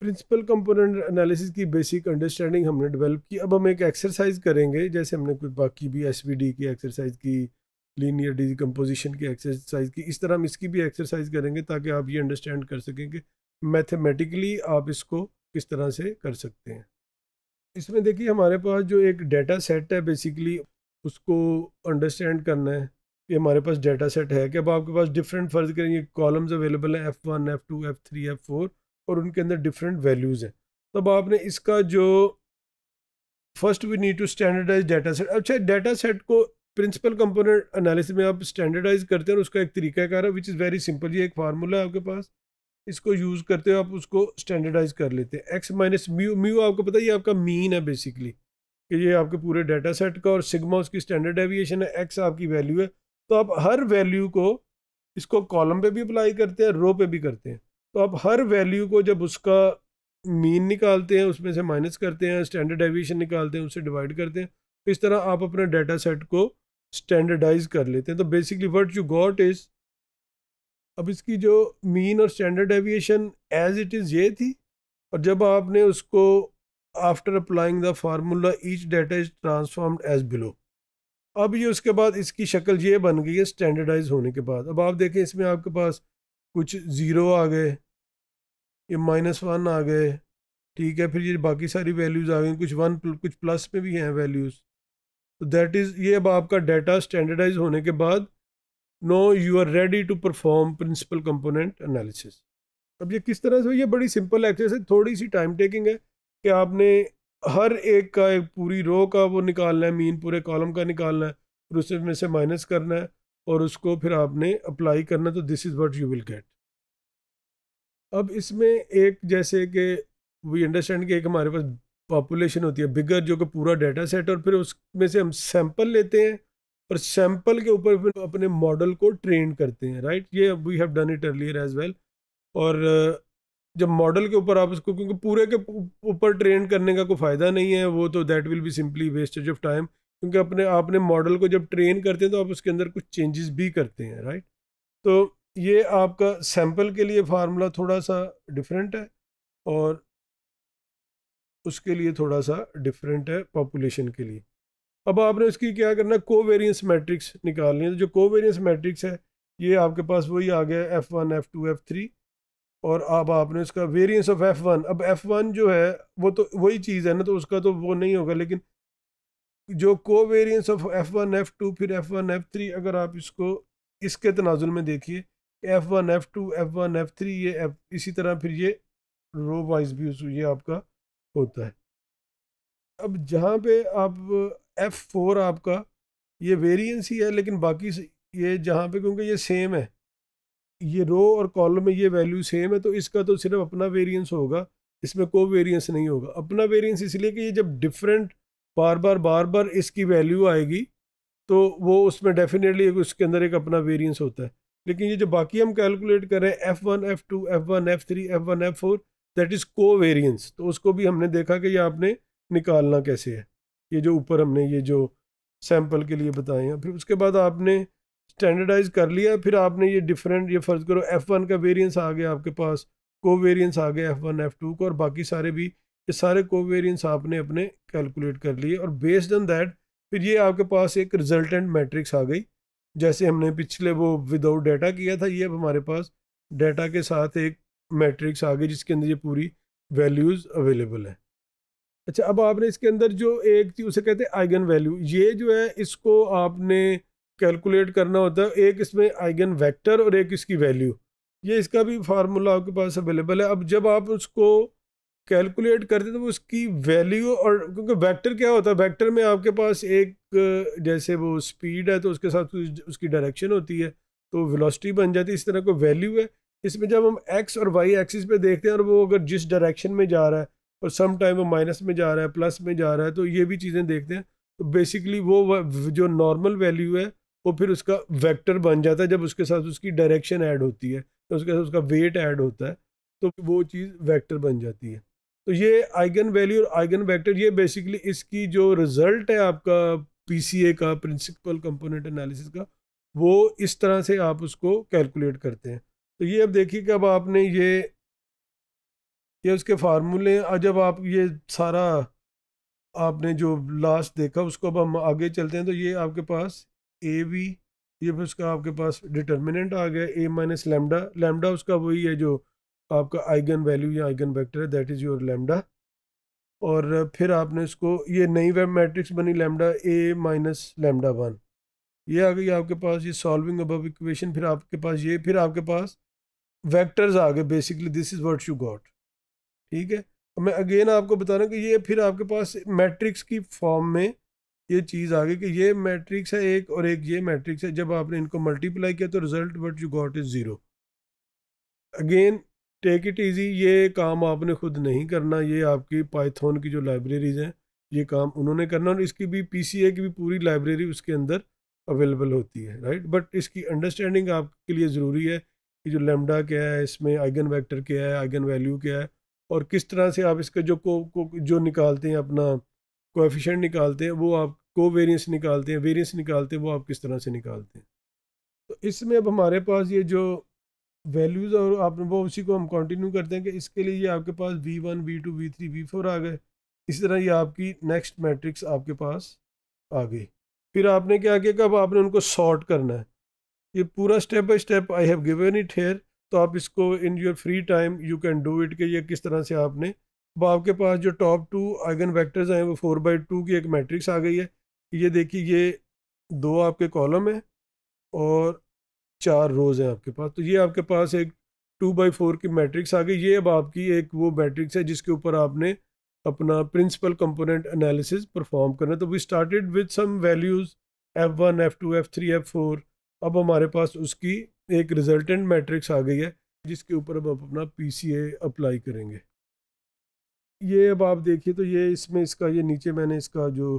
principal component analysis की basic understanding हमने develop की अब हम एक एक्सरसाइज करेंगे जैसे हमने कुछ बाकी भी एस की एक्सरसाइज की लीनियर डिकम्पोजिशन की एक्सरसाइज की इस तरह हम इसकी भी एक्सरसाइज करेंगे ताकि आप ये अंडरस्टैंड कर सकें कि मैथमेटिकली आप इसको किस तरह से कर सकते हैं इसमें देखिए हमारे पास जो एक डेटा सेट है बेसिकली उसको अंडरस्टैंड करना है कि हमारे पास डेटा सेट है कि अब आपके पास डिफरेंट फ़र्ज़ करेंगे कॉलम्स अवेलेबल हैं F one F two F three F four और उनके अंदर डिफरेंट वैल्यूज़ हैं तब आपने इसका जो first we need to standardise data set अच्छा डाटा सेट को प्रिंसिपल कंपोनेंट एनालिसिस में आप स्टैंडर्डाइज करते हैं और उसका एक तरीका है विच इज़ वेरी सिंपल ये एक फार्मूला है आपके पास इसको यूज़ करते हो आप उसको स्टैंडर्डाइज कर लेते हैं एक्स माइनस म्यू म्यू आपको पता है ये आपका मीन है बेसिकली कि ये आपके पूरे डाटा सेट का और सिग्मा उसकी स्टैंडर्ड एविएशन है एक्स आपकी वैल्यू है तो आप हर वैल्यू को इसको कॉलम पे भी अप्लाई करते हैं रो पे भी करते हैं तो आप हर वैल्यू को जब उसका मीन निकालते हैं उसमें से माइनस करते हैं स्टैंडर्ड एविएशन निकालते हैं उससे डिवाइड करते हैं तो इस तरह आप अपने डाटा सेट को स्टैंडर्डाइज कर लेते हैं तो basically what you got is अब इसकी जो मीन और standard deviation as it is ये थी और जब आपने उसको after applying the formula each data is transformed as below अब ये उसके बाद इसकी शक्ल ये बन गई है स्टैंडर्डाइज होने के बाद अब आप देखें इसमें आपके पास कुछ ज़ीरो आ गए ये माइनस वन आ गए ठीक है फिर ये बाकी सारी वैल्यूज़ आ गई कुछ वन कुछ प्लस में भी हैं वैल्यूज़ तो दैट इज़ ये अब आपका डाटा स्टैंडर्डाइज होने के बाद now you are ready to perform principal component analysis अब ये किस तरह से ये बड़ी सिंपल एक्सरसाइज थोड़ी सी टाइम टेकिंग है कि आपने हर एक का एक पूरी रो का वो निकालना है मीन पूरे कॉलम का निकालना है फिर उसमें से माइनस करना है और उसको फिर आपने अप्लाई करना तो this is what you will get अब इसमें एक जैसे कि वी अंडरस्टैंड कि एक हमारे पास पॉपुलेशन होती है बिगर जो कि पूरा डाटा सेट और फिर उसमें से हम सैंपल लेते हैं और सैंपल के ऊपर फिर अपने मॉडल को ट्रेन करते हैं राइट ये we have done it earlier as well और जब मॉडल के ऊपर आप उसको क्योंकि पूरे के ऊपर ट्रेन करने का कोई फ़ायदा नहीं है वो तो that will be simply wastage of time क्योंकि अपने आपने मॉडल को जब ट्रेन करते हैं तो आप उसके अंदर कुछ चेंजेस भी करते हैं राइट तो ये आपका सैम्पल के लिए फार्मूला थोड़ा सा डिफरेंट है और उसके लिए थोड़ा सा डिफरेंट है पॉपुलेशन के लिए अब आपने उसकी क्या करना है कोवेरियंस मैट्रिक्स निकालनी है तो जो कोवेरियंस मैट्रिक्स है ये आपके पास वही आ गया F one F two F three और अब आपने उसका वेरियंस ऑफ एफ़ वन अब एफ़ वन जो है वो तो वही चीज़ है ना तो उसका तो वो नहीं होगा लेकिन जो covariance of F one F two फिर एफ़ वन एफ़ थ्री अगर आप इसको इसके तनाजुल में देखिए F one F two F one F three ये एफ इसी तरह फिर ये रो वाइज भी ये आपका होता है अब जहाँ पे आप एफ़ फोर आपका ये वेरियंस ही है लेकिन बाकी ये जहाँ पे क्योंकि ये सेम है ये रो और कॉलम में ये वैल्यू सेम है तो इसका तो सिर्फ अपना वेरियंस होगा इसमें को वेरियंस नहीं होगा अपना वेरियंस इसलिए कि ये जब डिफरेंट बार बार बार बार इसकी वैल्यू आएगी तो वो उसमें डेफिनेटली उसके अंदर एक अपना वेरिएंस होता है लेकिन ये जो बाकी हम कैलकुलेट कर रहे हैं F one F two F one F three F one F four that is covariance तो उसको भी हमने देखा कि ये आपने निकालना कैसे है ये जो ऊपर हमने ये जो सैम्पल के लिए बताए हैं फिर उसके बाद आपने स्टैंडर्डाइज कर लिया फिर आपने ये डिफरेंट ये फ़र्ज़ करो एफ़ वन का वेरियंस आ गया आपके पास को वेरियंस आ गया एफ़ वन एफ़ टू का और बाकी सारे भी ये सारे कोवेरियंस आपने अपने कैलकुलेट कर लिए और बेस्ड ऑन दैट फिर ये आपके पास एक रिजल्टेंट मैट्रिक्स आ गई जैसे हमने पिछले वो विदाउट डाटा किया था ये अब हमारे पास डाटा के साथ एक मैट्रिक्स आ गई जिसके अंदर ये पूरी वैल्यूज़ अवेलेबल है अच्छा अब आपने इसके अंदर जो एक थी उसे कहते हैं आइगन वैल्यू ये जो है इसको आपने कैलकुलेट करना होता है एक इसमें आइगन वैक्टर और एक इसकी वैल्यू ये इसका भी फार्मूला आपके पास अवेलेबल है अब जब आप उसको कैलकुलेट करते तो उसकी वैल्यू और क्योंकि वेक्टर क्या होता है वेक्टर में आपके पास एक जैसे वो स्पीड है तो उसके साथ उसकी डायरेक्शन होती है तो वेलोसिटी बन जाती है इस तरह को वैल्यू है इसमें जब हम एक्स और वाई एक्सिस पे देखते हैं और वो अगर जिस डायरेक्शन में जा रहा है और सम टाइम वो माइनस में जा रहा है प्लस में जा रहा है तो ये भी चीज़ें देखते हैं तो बेसिकली वो जो नॉर्मल वैल्यू है वो फिर उसका वैक्टर बन जाता है जब उसके साथ उसकी डायरेक्शन ऐड होती है तो उसके साथ उसका वेट ऐड होता है तो वो चीज़ वेक्टर बन जाती है तो ये आइगन वैल्यू और आइगन वेक्टर ये बेसिकली इसकी जो रिज़ल्ट है आपका पीसीए का प्रिंसिपल कंपोनेंट एनालिसिस का वो इस तरह से आप उसको कैलकुलेट करते हैं तो ये अब देखिए कि अब आपने ये ये उसके फार्मूले जब आप ये सारा आपने जो लास्ट देखा उसको अब हम आगे चलते हैं तो ये आपके पास ए वी ये फिर उसका आपके पास डिटर्मिनेंट आ गया ए माइनस लेमडा लेमडा उसका वही है जो आपका आइगन वैल्यू या आइगन वेक्टर है दैट इज़ योर लैम्डा और फिर आपने इसको ये नई वेब मैट्रिक्स बनी lambda A minus lambda one ये आ गई आपके पास ये सॉल्विंग अबव इक्वेशन फिर आपके पास ये फिर आपके पास वेक्टर्स आ गए basically this is what you got ठीक है मैं अगेन आपको बता रहा हूँ कि ये फिर आपके पास मैट्रिक्स की फॉर्म में ये चीज़ आ गई कि ये मैट्रिक्स है एक और एक ये मैट्रिक्स है जब आपने इनको मल्टीप्लाई किया तो result what you got is zero again take it easy ये काम आपने खुद नहीं करना ये आपकी पाइथन की जो लाइब्रेरीज हैं ये काम उन्होंने करना और इसकी भी पी की भी पूरी लाइब्रेरी उसके अंदर अवेलेबल होती है राइट बट इसकी अंडरस्टैंडिंग आपके लिए ज़रूरी है कि जो लेमडा क्या है इसमें आइगन वेक्टर क्या है आइगन वैल्यू क्या है और किस तरह से आप इसका जो को, को जो निकालते हैं अपना कोएफिशिएंट निकालते हैं वो आप को वेरियंस निकालते हैं वेरियंस निकालते हैं वो आप किस तरह से निकालते हैं तो इसमें अब हमारे पास ये जो वैल्यूज़ और आप वो उसी को हम कंटिन्यू करते हैं कि इसके लिए ये आपके पास V one V two V three V four आ गए इसी तरह ये आपकी नेक्स्ट मैट्रिक्स आपके पास आ गई फिर आपने क्या किया कि अब आपने उनको सॉर्ट करना है ये पूरा step by step I have given it here तो आप इसको in your free time you can do it कि ये किस तरह से आपने अब आपके पास जो टॉप टू आइगन वैक्टर्स हैं वो फोर बाई टू की एक मैट्रिक्स आ गई है ये देखिए ये दो आपके कॉलम है और चार रोज़ हैं आपके पास तो ये आपके पास एक टू बाई फोर की मैट्रिक्स आ गई ये अब आपकी एक वो मैट्रिक्स है जिसके ऊपर आपने अपना प्रिंसिपल कंपोनेंट एनालिसिस परफॉर्म करना तो we started with some values F one F two F three F four अब हमारे पास उसकी एक रिजल्टेंट मैट्रिक्स आ गई है जिसके ऊपर अब आप अपना पी सी ए अप्लाई करेंगे ये अब आप देखिए तो ये इसमें इसका ये नीचे मैंने इसका जो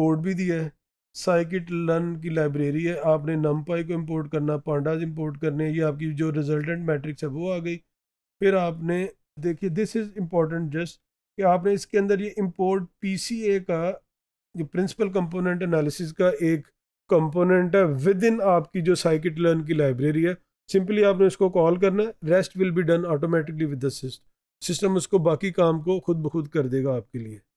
कोड भी दिया है साइकिट लर्न की लाइब्रेरी है आपने नमपाई को इंपोर्ट करना पांडाज इंपोर्ट करने ये आपकी जो रिजल्टेंट मैट्रिक्स है वो आ गई फिर आपने देखिए दिस इज़ इम्पोर्टेंट जस्ट कि आपने इसके अंदर ये इंपोर्ट पी का जो प्रिंसिपल कंपोनेंट एनालिसिस का एक कंपोनेंट है विद इन आपकी जो साइकिट लर्न की लाइब्रेरी है सिंपली आपने उसको कॉल करना है rest will be done automatically with the system system उसको बाकी काम को खुद ब खुद कर देगा आपके लिए